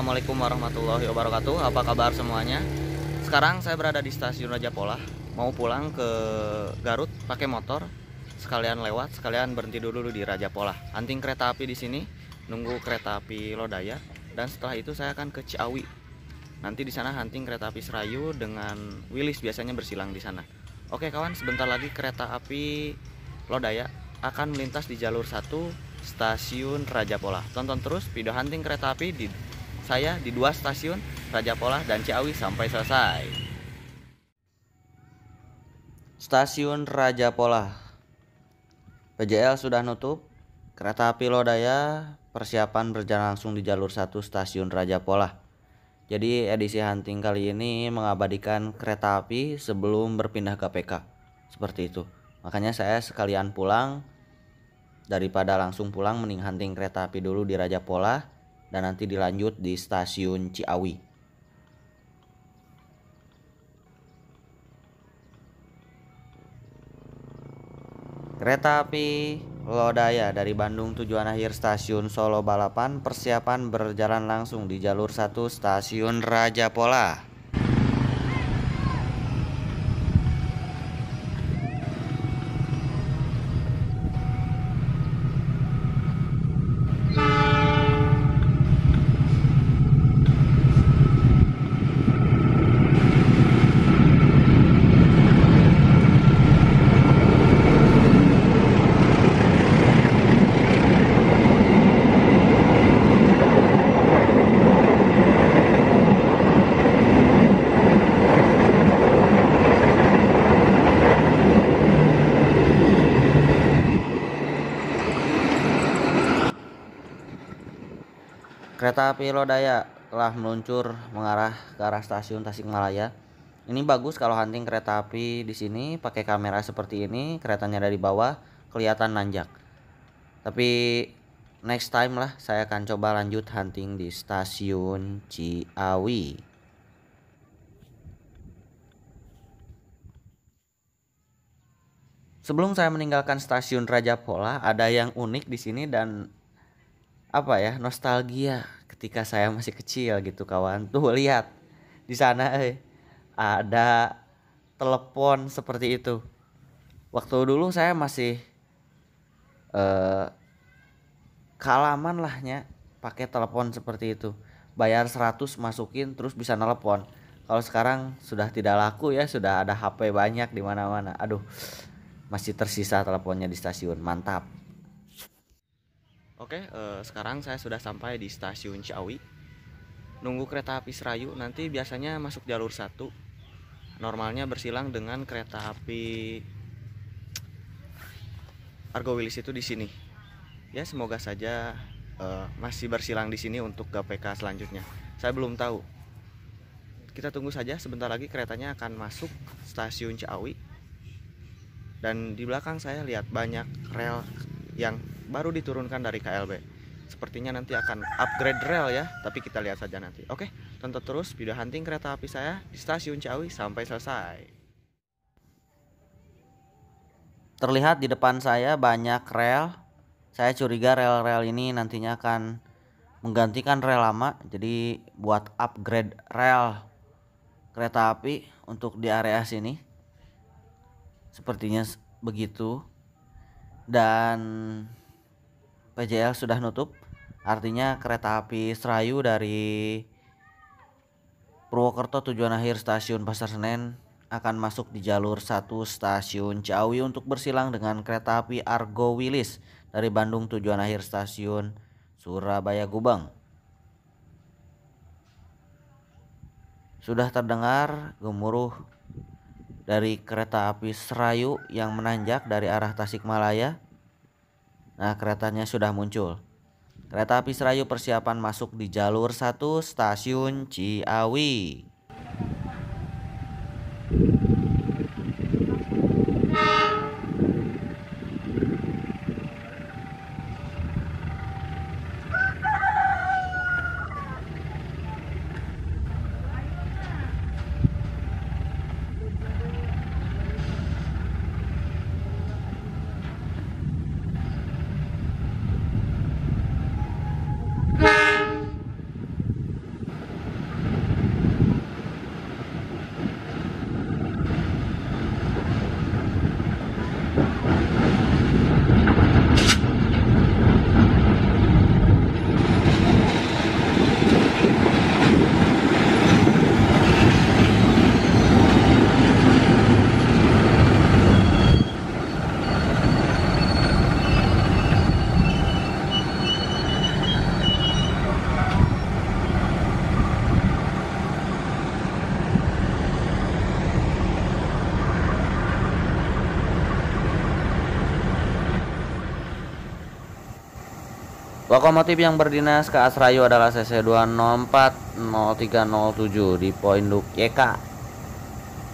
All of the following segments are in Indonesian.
Assalamualaikum warahmatullahi wabarakatuh Apa kabar semuanya Sekarang saya berada di stasiun Raja Pola Mau pulang ke Garut pakai motor Sekalian lewat, sekalian berhenti dulu di Raja Pola Anting kereta api di sini Nunggu kereta api Lodaya Dan setelah itu saya akan ke Ciawi Nanti di sana hunting kereta api Serayu dengan Wilis biasanya bersilang di sana Oke kawan, sebentar lagi kereta api Lodaya akan melintas di jalur 1 stasiun Raja Pola. Tonton terus video hunting kereta api di saya di dua stasiun Raja Pola dan Ciawi sampai selesai. Stasiun Raja Pola, PJL sudah nutup, kereta api Lodaya persiapan berjalan langsung di jalur satu stasiun Raja Pola. Jadi edisi hunting kali ini mengabadikan kereta api sebelum berpindah ke PK. Seperti itu. Makanya saya sekalian pulang daripada langsung pulang mending hunting kereta api dulu di Raja Pola dan nanti dilanjut di stasiun Ciawi. Kereta api Lodaya dari Bandung tujuan akhir stasiun Solo Balapan persiapan berjalan langsung di jalur 1 stasiun Raja Pola. Kereta api Lodaya telah meluncur mengarah ke arah stasiun Tasikmalaya. Ini bagus kalau hunting kereta api di sini pakai kamera seperti ini, keretanya dari bawah kelihatan nanjak. Tapi next time lah saya akan coba lanjut hunting di stasiun Ciawi. Sebelum saya meninggalkan stasiun Raja Pola, ada yang unik di sini dan apa ya nostalgia ketika saya masih kecil gitu kawan tuh lihat di sana eh, ada telepon seperti itu waktu dulu saya masih eh, kealaman lahnya pakai telepon seperti itu bayar 100 masukin terus bisa nelpon kalau sekarang sudah tidak laku ya sudah ada HP banyak di mana-mana aduh masih tersisa teleponnya di stasiun mantap Oke, uh, sekarang saya sudah sampai di stasiun Ciawi. Nunggu kereta api Serayu, nanti biasanya masuk jalur 1. Normalnya bersilang dengan kereta api Argo Wilis itu di sini. Ya, semoga saja uh, masih bersilang di sini untuk GPK selanjutnya. Saya belum tahu. Kita tunggu saja sebentar lagi keretanya akan masuk stasiun Ciawi. Dan di belakang saya lihat banyak rel yang baru diturunkan dari KLB. Sepertinya nanti akan upgrade rel ya, tapi kita lihat saja nanti. Oke, tonton terus video hunting kereta api saya di stasiun Ciawi sampai selesai. Terlihat di depan saya banyak rel. Saya curiga rel-rel ini nantinya akan menggantikan rel lama, jadi buat upgrade rel kereta api untuk di area sini. Sepertinya begitu dan PJL sudah nutup artinya kereta api Serayu dari Purwokerto tujuan akhir stasiun Pasar Senen akan masuk di jalur satu stasiun Ciawi untuk bersilang dengan kereta api Argo Wilis dari Bandung tujuan akhir stasiun Surabaya Gubeng. Sudah terdengar gemuruh dari kereta api Serayu yang menanjak dari arah Tasikmalaya Nah, keretanya sudah muncul. Kereta api Serayu persiapan masuk di jalur 1 Stasiun Ciawi. Lokomotif yang berdinas ke Asrayu adalah CC 2040307 di Duk YK.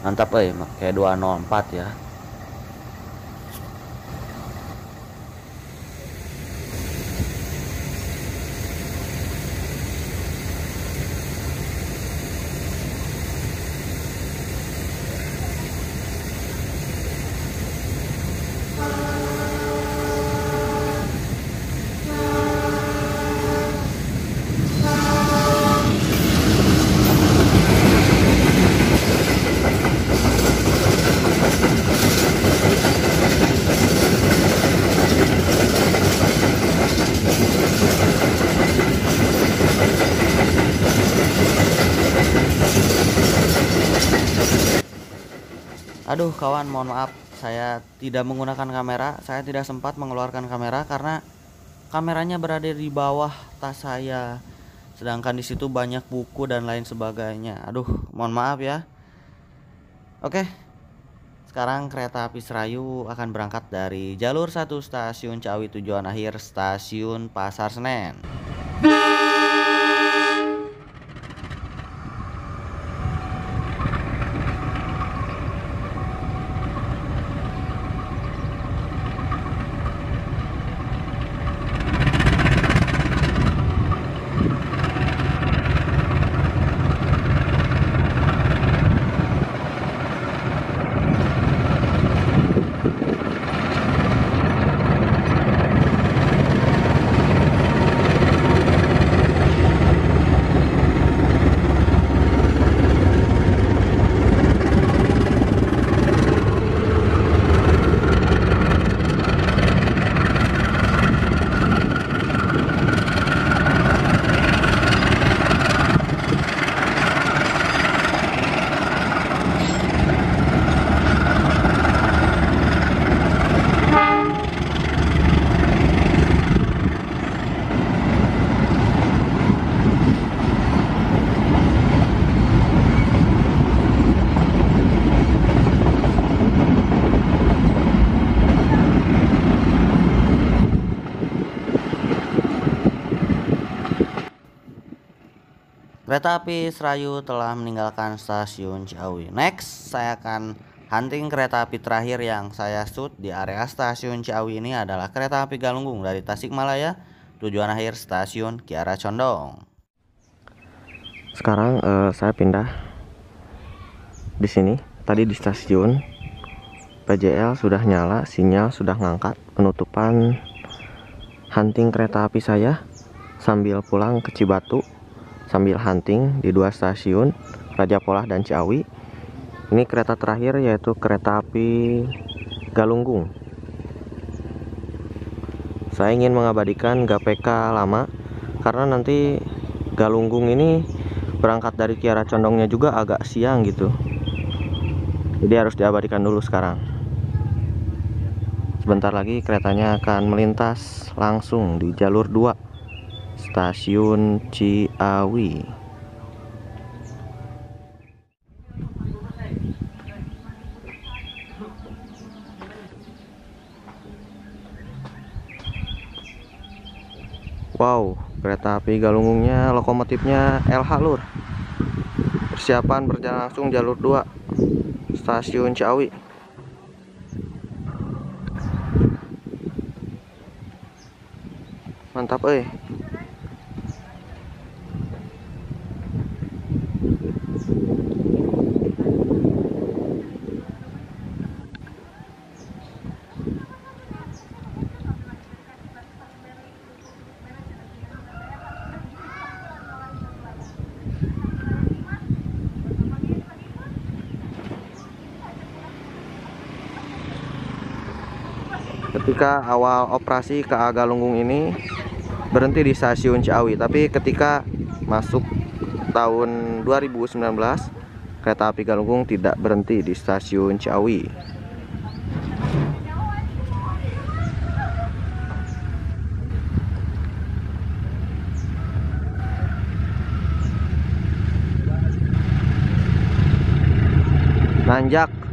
Mantap eh, kayak 204 ya. Aduh kawan mohon maaf saya tidak menggunakan kamera saya tidak sempat mengeluarkan kamera karena kameranya berada di bawah tas saya sedangkan di situ banyak buku dan lain sebagainya aduh mohon maaf ya oke sekarang kereta api Serayu akan berangkat dari jalur 1 stasiun Cawi tujuan akhir stasiun Pasar Senen. Kereta api Serayu telah meninggalkan stasiun Ciawi. Next, saya akan hunting kereta api terakhir yang saya shoot di area stasiun Ciawi ini adalah kereta api Galunggung dari Tasikmalaya, tujuan akhir stasiun Kiara Condong. Sekarang uh, saya pindah di sini. Tadi di stasiun PJL sudah nyala, sinyal sudah ngangkat, penutupan hunting kereta api saya sambil pulang ke Cibatu sambil hunting di dua stasiun Raja Polah dan Ciawi ini kereta terakhir yaitu kereta api Galunggung saya ingin mengabadikan GPK lama karena nanti Galunggung ini berangkat dari Kiara Condongnya juga agak siang gitu jadi harus diabadikan dulu sekarang sebentar lagi keretanya akan melintas langsung di jalur 2 Stasiun Ciawi Wow, kereta api Galunggungnya lokomotifnya LH Lur. Persiapan berjalan langsung jalur 2 Stasiun Ciawi. Mantap eh. ketika awal operasi KA Galunggung ini berhenti di stasiun Ciawi tapi ketika masuk tahun 2019 kereta api Galunggung tidak berhenti di stasiun Ciawi nanjak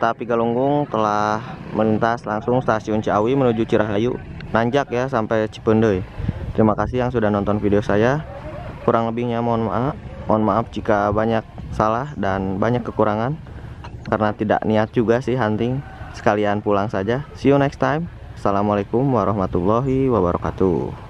kereta api Galunggung telah melintas langsung stasiun Ciawi menuju Cirahayu nanjak ya sampai Cipendoy terima kasih yang sudah nonton video saya kurang lebihnya mohon maaf mohon maaf jika banyak salah dan banyak kekurangan karena tidak niat juga sih hunting sekalian pulang saja see you next time Assalamualaikum warahmatullahi wabarakatuh